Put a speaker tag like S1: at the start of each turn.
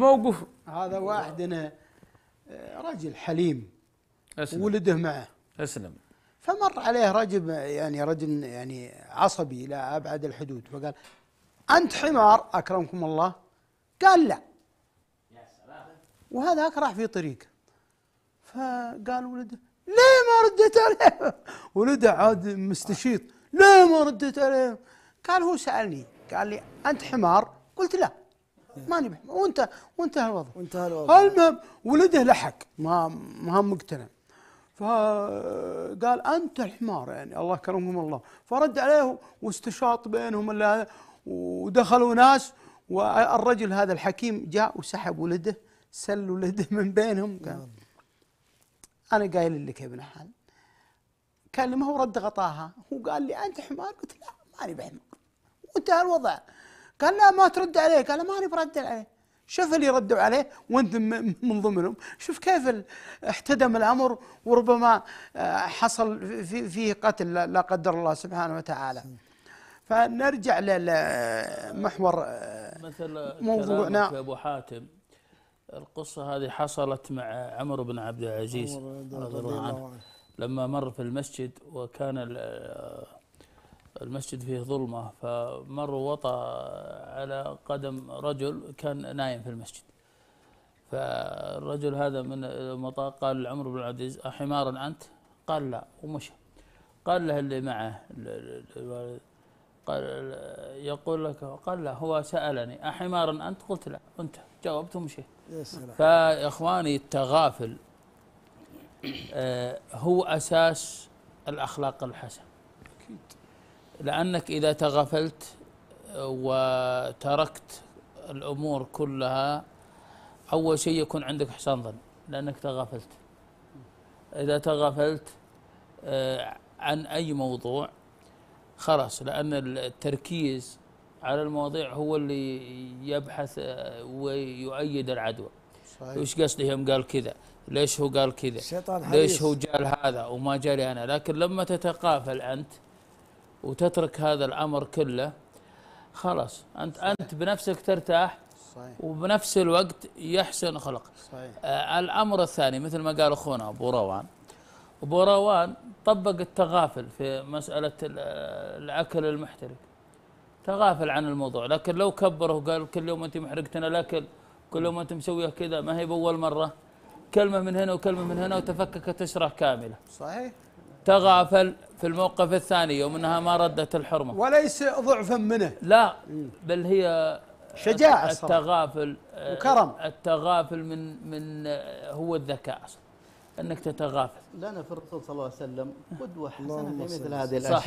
S1: موقف هذا واحد أنا آه، رجل حليم أسلم. ولده معه أسلم فمر عليه رجل يعني رجل يعني عصبي إلى أبعد الحدود فقال أنت حمار أكرمكم الله قال لا وهذاك راح في طريقه فقال ولده ليه ما رديت عليه ولده عاد مستشيط ليه ما رديت عليه قال هو سألني قال لي أنت حمار قلت لا ماني بحمل وانت وانتهى الوضع وانتهى الوضع المهم ولده لحق ما ما هم مقتنع فقال انت الحمار يعني الله كرمهم الله فرد عليه واستشاط بينهم اللي هذا ودخلوا ناس والرجل هذا الحكيم جاء وسحب ولده سل ولده من بينهم قال نعم. انا قايل لك يا ابن حال كلمه ورد غطاها هو قال لي انت حمار قلت لا ماني بحمار وانتهى الوضع قال لا ما ترد عليه قال ماني برد عليه شوف اللي ردوا عليه وانت من ضمنهم شوف كيف احتدم الامر وربما آه، حصل فيه قتل لا قدر الله سبحانه وتعالى فنرجع لمحور آه، مثل
S2: موضوعنا ابو حاتم القصة هذه حصلت مع عمر بن عبد العزيز رضي الله عنه لما مر في المسجد وكان آه، المسجد فيه ظلمة فمر وطى على قدم رجل كان نايم في المسجد فالرجل هذا من المطاق قال لعمر بن عبد العزيز أحمارا أنت؟ قال لا ومشى قال له اللي معه قال يقول لك قال لا هو سألني أحمارا أنت؟ قلت لا أنت جاوبت ومشيت فيا إخواني التغافل آه، هو أساس الأخلاق الحسنة أكيد لأنك إذا تغفلت وتركت الأمور كلها أول شيء يكون عندك حسن ظن لأنك تغافلت إذا تغافلت آه، عن أي موضوع خلاص لأن التركيز على المواضيع هو اللي يبحث آه، ويؤيد العدوى صحيح. وش قصدي يوم قال كذا ليش هو قال كذا ليش هو قال هذا وما جالي أنا لكن لما تتقافل أنت وتترك هذا الامر كله خلاص انت صحيح. انت بنفسك ترتاح صحيح. وبنفس الوقت يحسن خلقك صحيح. آه الامر الثاني مثل ما قال اخونا ابو روان ابو روان طبق التغافل في مساله آه، الاكل المحترق تغافل عن الموضوع لكن لو كبره وقال كل يوم انت محرقتنا الاكل كل يوم انت مسويه كذا ما هي باول مره كلمه من هنا وكلمه من هنا وتفككت اشرح كامله صحيح تغافل في الموقف الثاني يوم انها ما ردت الحرمه وليس ضعفا منه لا بل هي شجاعه التغافل آه، وكرم التغافل من من آه، هو الذكاء اصلا انك تتغافل
S1: لنا في الرسول صلى الله عليه وسلم قدوه حسنه في مثل هذه الاشياء